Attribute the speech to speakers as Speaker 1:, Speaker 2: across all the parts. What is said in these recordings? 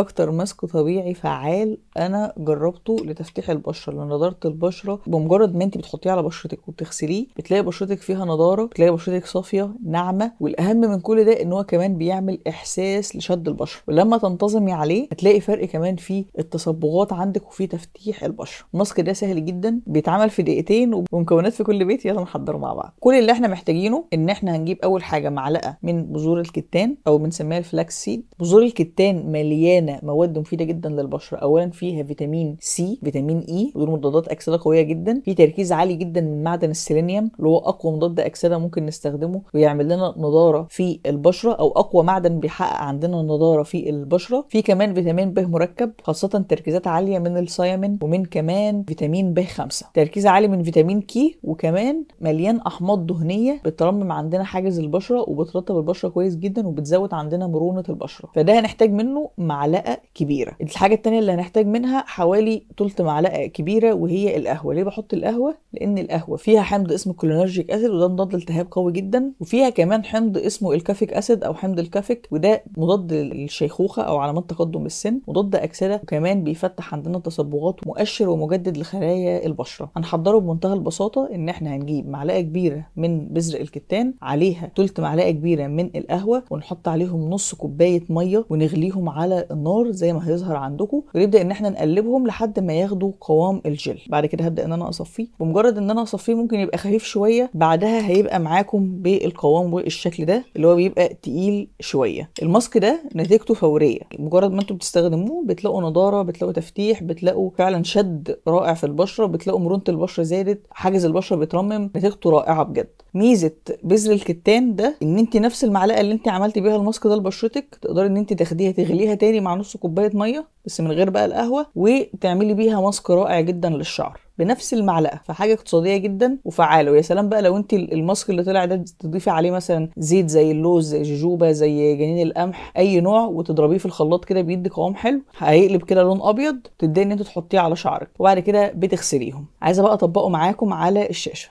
Speaker 1: اكتر ماسك طبيعي فعال انا جربته لتفتيح البشره لنضاره البشره بمجرد ما انت بتحطيه على بشرتك وبتغسليه بتلاقي بشرتك فيها نضاره بتلاقي بشرتك صافيه ناعمه والاهم من كل ده ان هو كمان بيعمل احساس لشد البشره ولما تنتظمي عليه هتلاقي فرق كمان في التصبغات عندك وفي تفتيح البشره الماسك ده سهل جدا بيتعمل في دقيقتين ومكونات في كل بيت يلا نحضره مع بعض كل اللي احنا محتاجينه ان احنا هنجيب اول حاجه معلقه من بذور الكتان او بنسميها الفلاكس سيد بذور الكتان مليانه مواد مفيده جدا للبشره اولا فيها فيتامين سي فيتامين اي e، ودول مضادات اكسده قويه جدا في تركيز عالي جدا من معدن السيلينيوم اللي هو اقوى مضاد اكسده ممكن نستخدمه ويعمل لنا نضاره في البشره او اقوى معدن بيحقق عندنا نضاره في البشره في كمان فيتامين ب مركب خاصه تركيزات عاليه من السايمن ومن كمان فيتامين ب 5 تركيز عالي من فيتامين كي وكمان مليان احماض دهنيه بترمم عندنا حاجز البشره وبترطب البشره كويس جدا وبتزود عندنا مرونه البشره فده هنحتاج منه معلقه معلقه كبيره الحاجه الثانيه اللي هنحتاج منها حوالي تلت معلقه كبيره وهي القهوه ليه بحط القهوه لان القهوه فيها حمض اسمه كولينرجيك اسيد وده مضاد التهاب قوي جدا وفيها كمان حمض اسمه الكافيك اسيد او حمض الكافيك وده مضاد للشيخوخه او علامات تقدم السن مضاد اكسده وكمان بيفتح عندنا تصبغات مؤشر ومجدد لخلايا البشره هنحضره بمنتهى البساطه ان احنا هنجيب معلقه كبيره من بذر الكتان عليها تلت معلقه كبيره من القهوه ونحط عليهم نص كوبايه ميه ونغليهم على النار زي ما هيظهر عندكم ونبدا ان احنا نقلبهم لحد ما ياخدوا قوام الجل بعد كده هبدا ان انا اصفيه بمجرد ان انا اصفيه ممكن يبقى خفيف شويه بعدها هيبقى معاكم بالقوام والشكل ده اللي هو بيبقى تقيل شويه الماسك ده نتيجته فوريه مجرد ما انتم بتستخدموه بتلاقوا نضاره بتلاقوا تفتيح بتلاقوا فعلا شد رائع في البشره بتلاقوا مرونه البشره زادت حاجز البشره بيترمم نتيجته رائعه بجد ميزه بذر الكتان ده ان انت نفس المعلقه اللي انت عملتي بيها الماسك ده لبشرتك تقدري ان انت تاخديها تغليها تاني مع نص كوبايه ميه بس من غير بقى القهوه وتعملي بيها ماسك رائع جدا للشعر بنفس المعلقه فحاجه اقتصاديه جدا وفعاله ويا سلام بقى لو انت الماسك اللي طلع ده تضيفي عليه مثلا زيت زي اللوز زي الجوجوبا زي جنين القمح اي نوع وتضربيه في الخلاط كده بيدي قوام حلو هيقلب كده لون ابيض تبداي ان انت تحطيه على شعرك وبعد كده بتغسليهم عايزه بقى اطبقه معاكم على الشاشه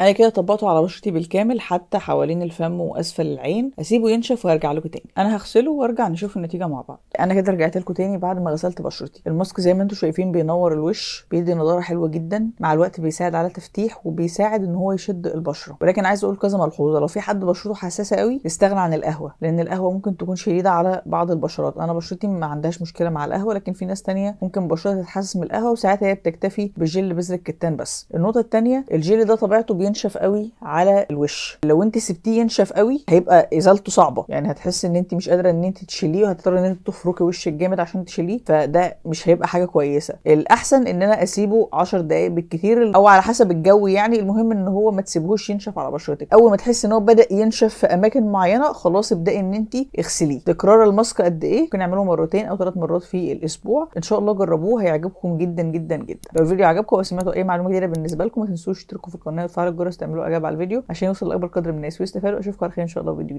Speaker 1: انا كده طبقته على بشرتي بالكامل حتى حوالين الفم واسفل العين اسيبه ينشف وارجع لكم تاني انا هغسله وارجع نشوف النتيجه مع بعض انا كده رجعت لكم تاني بعد ما غسلت بشرتي الماسك زي ما انتم شايفين بينور الوش بيدي نضاره حلوه جدا مع الوقت بيساعد على تفتيح وبيساعد ان هو يشد البشره ولكن عايز اقول كذا ملحوظه لو في حد بشرته حساسه قوي يستغنى عن القهوه لان القهوه ممكن تكون شديده على بعض البشرات انا بشرتي ما عندهاش مشكله مع القهوه لكن في ناس تانية ممكن بشرتها تتحسس من القهوه وساعتها هي بتكتفي بجل بذر الكتان بس النقطه الثانيه الجل ده طبيعته ينشف قوي على الوش لو انت سبتيه ينشف قوي هيبقى ازالته صعبه يعني هتحس ان انت مش قادره ان انت تشيليه وهتضطر ان انت تفركي وشك جامد عشان تشيليه فده مش هيبقى حاجه كويسه الاحسن ان انا اسيبه 10 دقائق بالكثير او على حسب الجو يعني المهم ان هو ما تسيبهوش ينشف على بشرتك اول ما تحس ان هو بدا ينشف في اماكن معينه خلاص ابداي ان انت اغسليه تكرار الماسك قد ايه ممكن نعمله مرتين او ثلاث مرات في الاسبوع ان شاء الله جربوه هيعجبكم جدا جدا جدا لو الفيديو عجبكم او سمعتوا اي معلومه جديده بالنسبه لكم ما تنسوش تشتركوا في القناه وتفعلوا الجرس تعملوا اعجاب على الفيديو عشان يوصل لاكبر قدر من الناس ويستفادوا اشوفكم على خير ان شاء الله في فيديو